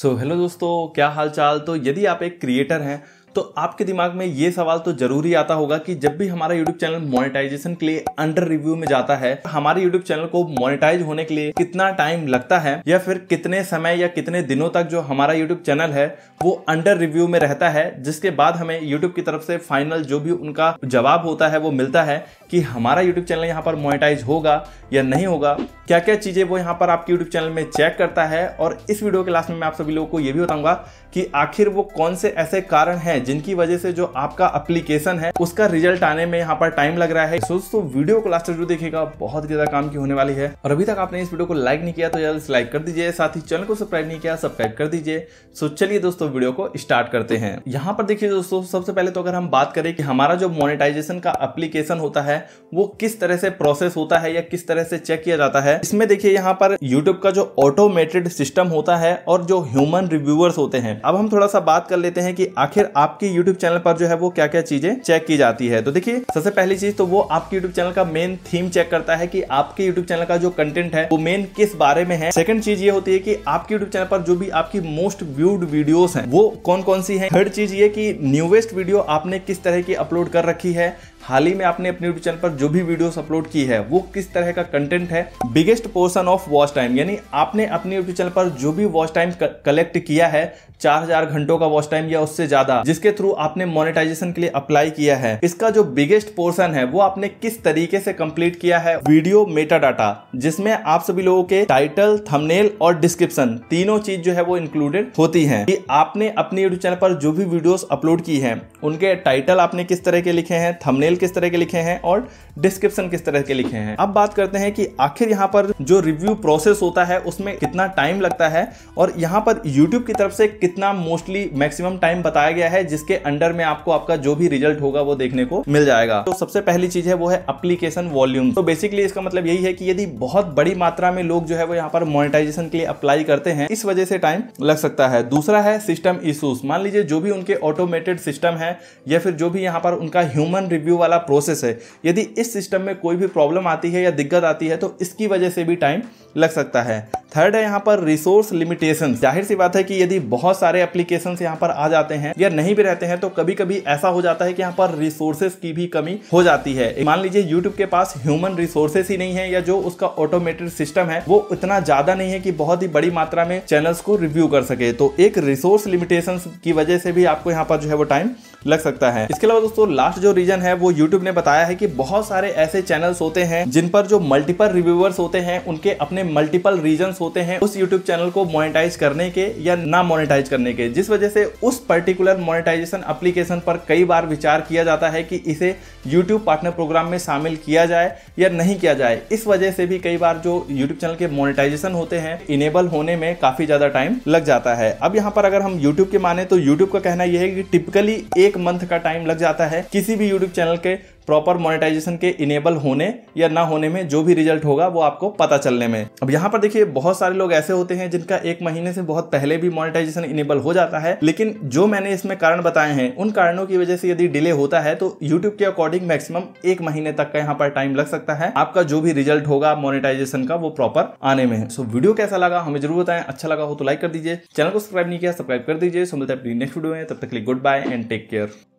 सो so, hello दोस्तों क्या हाल चाल तो यदि आप एक क्रिएटर हैं तो आपके दिमाग में ये सवाल तो जरूर ही आता होगा कि जब भी हमारा यूट्यूब चैनल मोनेटाइजेशन के लिए अंडर रिव्यू में जाता है हमारे YouTube चैनल को मोनेटाइज होने के लिए कितना टाइम लगता है या फिर कितने समय या कितने दिनों तक जो हमारा यूट्यूब चैनल है वो अंडर रिव्यू में रहता है जिसके बाद हमें यूट्यूब की तरफ से फाइनल जो भी उनका जवाब होता है वो मिलता है कि हमारा यूट्यूब चैनल यहाँ पर मोनेटाइज होगा या नहीं होगा क्या क्या चीज़ें वो यहाँ पर आपके यूट्यूब चैनल में चेक करता है और इस वीडियो के लास्ट में मैं आप सभी लोगों को ये भी बताऊंगा कि आखिर वो कौन से ऐसे कारण हैं जिनकी वजह से जो आपका अप्लीकेशन है उसका रिजल्ट आने में यहाँ पर टाइम लग रहा है सो दोस्तों वीडियो क्लास जो देखेगा बहुत ज्यादा काम की होने वाली है और अभी तक आपने इस वीडियो को लाइक नहीं किया तो यार लाइक कर दीजिए साथ ही चैनल को सब्सक्राइब नहीं किया सब्सक्राइब कर दीजिए सो चलिए दोस्तों वीडियो को स्टार्ट करते हैं यहाँ पर देखिए दोस्तों सबसे पहले तो अगर हम बात करें कि हमारा जो मोनिटाइजेशन का अप्लीकेशन होता है वो किस तरह से प्रोसेस होता है या किस तरह से चेक किया जाता है इसमें देखिए यहाँ पर यूट्यूब का जो ऑटोमेटेड सिस्टम होता है और जो ह्यूमन रिव्यूअर्स होते हैं अब हम थोड़ा सा बात कर लेते हैं कि आखिर आप आपके यूट्यूब चैनल पर जो है वो क्या क्या चीजें चेक की जाती है तो देखिए सबसे पहली चीज तो वो आपके YouTube चैनल का मेन थीम चेक करता है कि आपके यूट्यूब चैनल का जो कंटेंट है वो मेन किस बारे में है सेकंड चीज ये होती है कि आपके यूट्यूब चैनल पर जो भी आपकी मोस्ट व्यूड वीडियोस हैं वो कौन कौन सी है थर्ड चीज ये कि न्यूएस्ट वीडियो आपने किस तरह की अपलोड कर रखी है हाल ही में आपने अपने यूट्यूब चैनल पर जो भी वीडियोस अपलोड की है वो किस तरह का कंटेंट है biggest portion of watch time यानी आपने अपने यूट्यूब चैनल पर जो भी वॉच टाइम कलेक्ट किया है चार हजार घंटों का वॉच टाइम या उससे ज्यादा जिसके थ्रू आपने मोनेटाइजेशन के लिए अप्लाई किया है इसका जो बिगेस्ट पोर्सन है वो आपने किस तरीके से कम्प्लीट किया है वीडियो मेटा डाटा जिसमें आप सभी लोगों के टाइटल थंबनेल और डिस्क्रिप्शन तीनों चीज जो है वो इंक्लूडेड होती है कि आपने अपने यूट्यूब चैनल पर जो भी वीडियोस अपलोड की है उनके टाइटल आपने किस तरह के लिखे हैं थंबनेल किस तरह के लिखे हैं और डिस्क्रिप्शन किस तरह के लिखे हैं अब बात करते हैं कि आखिर यहाँ पर जो रिव्यू प्रोसेस होता है उसमें कितना टाइम लगता है और यहाँ पर यूट्यूब की तरफ से कितना मोस्टली मैक्सिमम टाइम बताया गया है जिसके अंडर में आपको आपका जो भी रिजल्ट होगा वो देखने को मिल जाएगा तो सबसे पहली चीज है वो है अप्लीकेशन वॉल्यूम तो बेसिकली इसका मतलब यही है कि यदि बहुत बड़ी मात्रा में लोग जो है वो यहाँ पर मोनिटाइजेशन के लिए अप्लाई करते हैं इस वजह से टाइम लग सकता है दूसरा है सिस्टम इशूज मान लीजिए जो भी उनके ऑटोमेटेड सिस्टम है या फिर जो भी यहाँ पर उनका ह्यूमन रिव्यू वाला वाला प्रोसेस है यदि इस सिस्टम में कोई भी प्रॉब्लम आती है या दिक्कत आती है तो इसकी वजह से भी टाइम लग सकता है थर्ड है यहाँ पर रिसोर्स लिमिटेशन जाहिर सी बात है कि यदि बहुत सारे एप्लीकेशन यहाँ पर आ जाते हैं या नहीं भी रहते हैं तो कभी कभी ऐसा हो जाता है कि यहाँ पर रिसोर्सेस की भी कमी हो जाती है मान लीजिए यूट्यूब के पास ह्यूमन रिसोर्सेस ही नहीं है या जो उसका ऑटोमेटेड सिस्टम है वो इतना ज्यादा नहीं है कि बहुत ही बड़ी मात्रा में चैनल्स को रिव्यू कर सके तो एक रिसोर्स लिमिटेशन की वजह से भी आपको यहाँ पर जो है वो टाइम लग सकता है इसके अलावा दोस्तों लास्ट जो रीजन है वो यूट्यूब ने बताया है कि बहुत सारे ऐसे चैनल्स होते हैं जिन पर जो मल्टीपल रिव्यूअर्स होते हैं उनके अपने मल्टीपल रीजन ऑप्शंस होते हैं उस यूट्यूब चैनल को मोनेटाइज करने के या ना मोनेटाइज करने के जिस वजह से उस पर्टिकुलर मोनेटाइजेशन एप्लीकेशन पर कई बार विचार किया जाता है कि इसे यूट्यूब पार्टनर प्रोग्राम में शामिल किया जाए या नहीं किया जाए इस वजह से भी कई बार जो यूट्यूब चैनल के मोनेटाइजेशन होते हैं इनेबल होने में काफ़ी ज़्यादा टाइम लग जाता है अब यहाँ पर अगर हम यूट्यूब के माने तो यूट्यूब का कहना यह है कि टिपिकली एक मंथ का टाइम लग जाता है किसी भी यूट्यूब चैनल के प्रॉपर मोनेटाइजेशन के इनेबल होने या ना होने में जो भी रिजल्ट होगा वो आपको पता चलने में अब यहाँ पर देखिए बहुत सारे लोग ऐसे होते हैं जिनका एक महीने से बहुत पहले भी मोनेटाइजेशन इनेबल हो जाता है लेकिन जो मैंने इसमें कारण बताए हैं उन कारणों की वजह से यदि डिले होता है तो यूट्यूब के अकॉर्डिंग मैक्सिमम एक महीने तक का यहाँ पर टाइम लग सकता है आपका जो भी रिजल्ट होगा मोनिटाइजेशन का वो प्रॉपर आने में सो वीडियो कैसा लगा हमें जरूर बताएं अच्छा लगा हो तो लाइक कर दीजिए चैनल को सब्सक्राइब नहीं किया सब्सक्राइब कर दीजिए सो अपनी नेक्स्ट वीडियो में तब तक के लिए good bye and take care